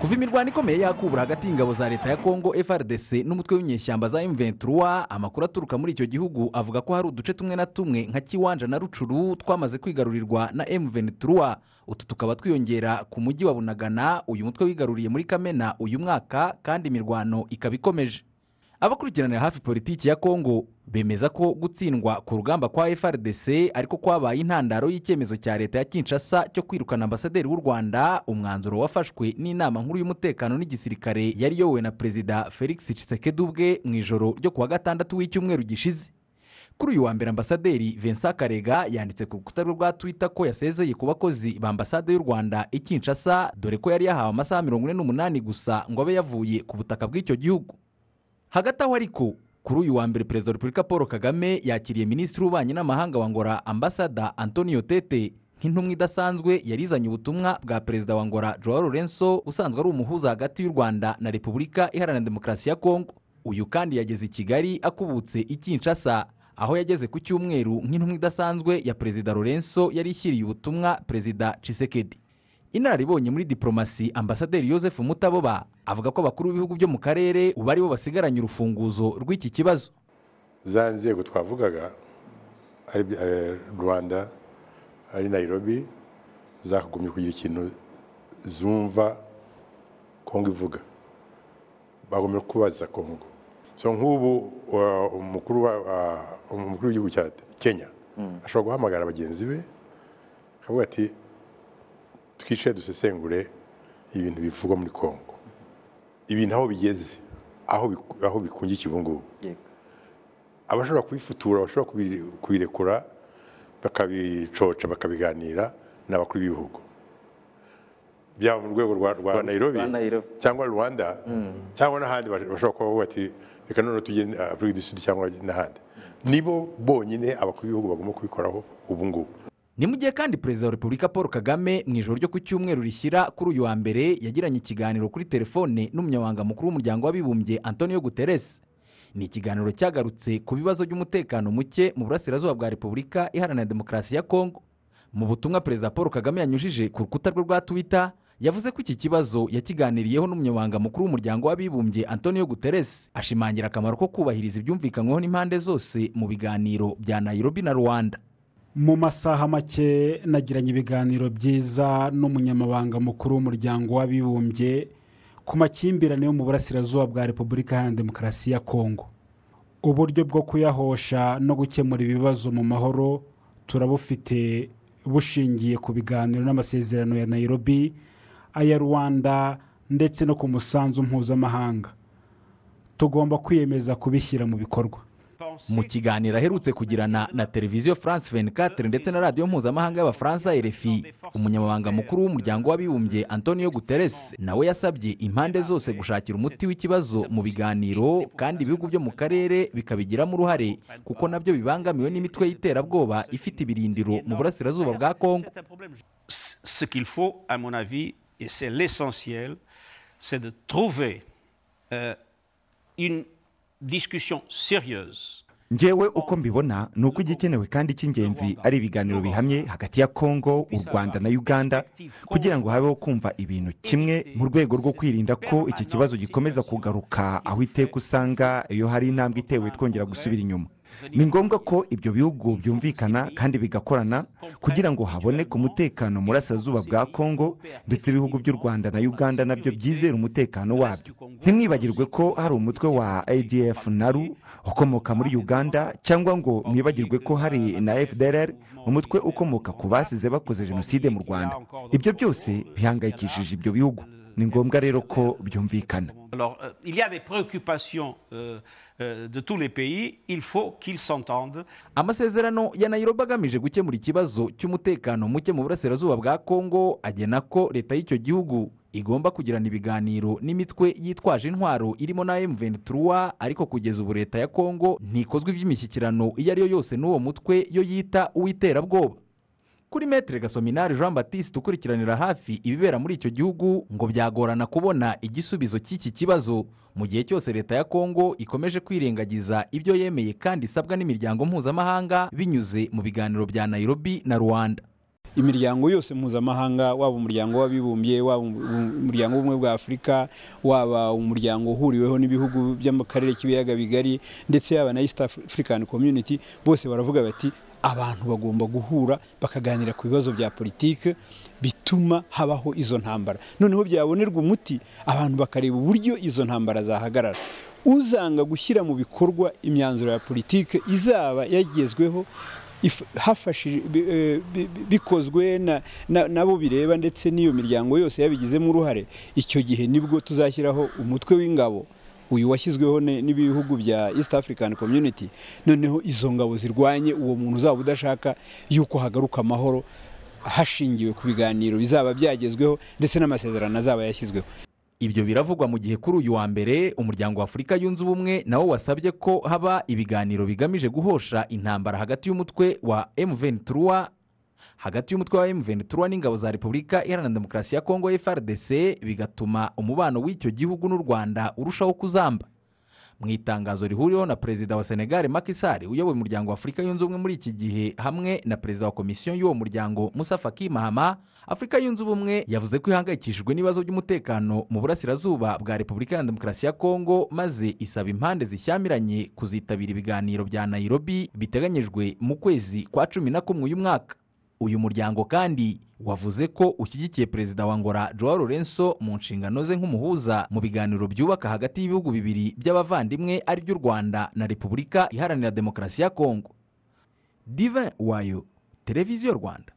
kuva imirwano ikomeye yakubura hagati y'ingabo za leta ya kongo frdc n'umutwe w'inyeshyamba za m amakuru aturuka muri icyo gihugu avuga ko hari uduce tumwe na tumwe nka kiwanja na rucuru twamaze kwigarurirwa na M23 utu tukaba twiyongera ku mujyi wa bunagana uyu mutwe wigaruriye muri kamena uyu mwaka kandi imirwano ikaba ikomeje abakurikiranira hafi politiki ya kongo bemeza ko gutsindwa ku rugamba kwa frdc ariko kwabaye intandaro y'icyemezo cya leta ya kinshasa cyo kwirukana ambasaderi w'u rwanda umwanzuro wafashwe n'inama nkuru y'umutekano n'igisirikare yari yowe na perezida felix Tshisekedi mu ijoro ryo kuwa gatandatu w'icyumweru gishize kuri uyu wa mbere ambasaderi Vincent karega yanditse ku rukuta rwa twita ko yasezeye ku bakozi ba ambasade y'u rwanda i kinshasa dore ko yari yahawe amasaha mirongo ine n'umunani gusa ngo abe yavuye ku butaka bw'icyo gihugu hagati aho ariko kuri uyu wa mbere perezida wa repubulika paul kagame yakiriye minisitiri w'ububanyi n'amahanga wa ngora ambasada antonio tete nk'intumwa idasanzwe yarizanye ubutumwa bwa perezida wa ngora joao lorenzo usanzwe ari umuhuza hagati y'u rwanda na repubulika iharanira demokarasi ya kongo uyu kandi yageze i kigali akubutse i kinshasa aho yageze ku cyumweru nk'intumwa idasanzwe ya perezida lorenzo yari ishyiriye ubutumwa perezida cisekedi inararibonye muri diporomasi ambasaderi joseph mutaboba avuga ko abakuru b'ibihugu byo mu karere ubu aribo basigaranye urufunguzo rw'iki kibazo za nzego twavugaga ari eh, rwanda ari nayirobi zakagombye kugira ikintu zumva kongo ivuga bagomba kubaza kongo so nk'ubu umukuru w'igihugu cya kenya mm. ashobora guhamagara bagenzi be akavuga ati twicaye dusesengure ibintu bivugwa muri congo ibintu aho bigeze aho bikungikiye ubu ngubu abashobora kubifutura bashobora kubirekura bakabicoca bakabiganira n’abakuru b'ibihugu byaba mu rwego rwa nayirobi cyangwa rwanda hmm. cyangwa n'ahandi bashobora kuba bati reka none tujye uh, afurika du cyangwa n'ahandi nibo bonyine abakuru b'ibihugu bagomba kubikoraho ubu ngubu ni mu gihe kandi perezida wa repubulika paul kagame mu ijoro ryo ku cyumweru rishyira kuri uyu wa mbere yagiranye ikiganiro kuri telefone n'umunyamabanga mukuru w'umuryango w'abibumbye antonio guterres ni ikiganiro cyagarutse ku bibazo by'umutekano muke mu burasirazuba bwa repubulika iharanira demokarasi ya kongo mu butumwa perezida paul kagame yanyujije ku rukuta rwe rwa twitter yavuze ko iki kibazo yakiganiriyeho n'umunyamabanga mukuru w'umuryango w'abibumbye antonio guterres ashimangira akamaro ko kubahiriza ibyumvikanyweho n'impande zose mu biganiro bya nairobi na rwanda mu masaha make nagiranye ibiganiro byiza n'umunyamabanga mukuru w'umuryango w'abibumbye ku makimbirane yo mu burasirazuba bwa repubulika iharanira demokarasi ya kongo uburyo bwo kuyahosha no gukemura ibibazo mu mahoro turabufite bushingiye ku biganiro n'amasezerano ya Nairobi aya rwanda ndetse no ku musanzu mpuzamahanga tugomba kwiyemeza kubishyira mu bikorwa mu kiganiro aherutse kugirana na televiziyo france 24 ndetse na radiyo mpuzamahanga y'abafaransa rfi umunyamabanga mukuru w'umuryango w'abibumbye antonio guterres nawe yasabye impande zose gushakira umuti w'ikibazo mu biganiro kandi ibihugu byo mu karere bikabigiramo uruhare kuko nabyo bibangamiwe n'imitwe y'iterabwoba ifite ibirindiro mu burasirazuba bwa kongo euh, une discussion sérieuse ngewe uko mbibona ni uko igikenewe kandi cy'ingenzi ari ibiganiro bihamye hagati ya kongo u rwanda na uganda kugira ngo habeho kumva ibintu kimwe mu rwego rwo kwirinda ko iki kibazo gikomeza kugaruka aho iteka usanga iyo hari intambwe itewe twongera gusubira inyuma ni ngombwa ko ibyo bihugu byumvikana kandi bigakorana kugira ngo haboneke umutekano mu burasirazuba bwa kongo ndetse ibihugu by'u rwanda na uganda nabyo byizere umutekano wabyo ntimwibagirwe ko hari umutwe wa adf naru ukomoka muri uganda cyangwa ngo mwibagirwe ko hari na fdr umutwe ukomoka ku basize bakoze jenoside mu rwanda ibyo byose bihangayikishije ibyo bihugu ni ngombwa rero ko byumvikana amasezerano ya nayiroba agamije gukemura ikibazo cy'umutekano muke mu burasirazuba bwa kongo agena ko leta y'icyo gihugu igomba kugirana ibiganiro n'imitwe yitwaje intwaro irimo na m ariko kugeza ubu leta ya Kongo ntikozwe iby'imishyikirano iyo ari yo yose n'uwo mutwe yo yita uw'iterabwoba kuri metere gasominari jean batiste ukurikiranira hafi ibibera muri icyo gihugu ngo byagorana kubona igisubizo cy'iki kibazo mu gihe cyose leta ya kongo ikomeje kwirengagiza ibyo yemeye kandi isabwa n'imiryango mpuzamahanga binyuze mu biganiro bya Nairobi na rwanda imiryango yose mpuzamahanga waba umuryango w'abibumbye waba um, umuryango w'ubumwe bwa afurika waba umuryango uhuriweho n'ibihugu byo mu karere k'ibiyaga bigari ndetse yaba na east african community bose baravuga bati abantu bagomba guhura bakaganira ku bibazo bya politiki bituma habaho izo ntambara noneho byabonerwa umuti abantu bakareba uburyo izo ntambara zahagarara uzanga gushyira mu bikorwa imyanzuro ya politiki izaba yagezweho e, bikozwe n'abo bireba ndetse n'iyo miryango yose yabigizemo uruhare icyo gihe nibwo tuzashyiraho umutwe w'ingabo uyu washyizweho n'ibihugu bya east african community noneho izo ngabo zirwanye uwo muntu uzaba udashaka yuko hagaruka amahoro hashingiwe ku biganiro bizaba byagezweho ndetse n'amasezerano azaba yashyizweho ibyo biravugwa mu gihe kuri uyu wa mbere umuryango wa afurika yunze ubumwe nawo wasabye ko haba ibiganiro bigamije guhosha intambara hagati y'umutwe wa MV hagati y'umutwe wa mventura n'ingabo za repubulika iharanira demokarasi ya kongo frdc bigatuma umubano w'icyo gihugu n'u rwanda urushaho kuzamba mu itangazo rihuriweho na perezida wa senegali makisari uyoboye umuryango wa afurika yunze ubumwe muri iki gihe hamwe na perezida wa komisiyo y'uwo muryango musafa kimahama afurika yunze ubumwe yavuze ko ihangayikishijwe n'ibibazo by'umutekano mu burasirazuba bwa repubulika ya demokarasi ya kongo maze isaba impande zishyamiranye kuzitabira ibiganiro bya nayirobi biteganyijwe mu kwezi kwa cumi na kumwe uyu mwaka uyu muryango kandi wavuze ko ushyigikiye perezida wa ngora joao lorenzo mu nshingano ze nk'umuhuza mu biganiro byubaka hagati y'ibihugu bibiri by'abavandimwe ari by'u rwanda na repubulika iharanira demokarasi ya kongo divin wayo televiziyo rwanda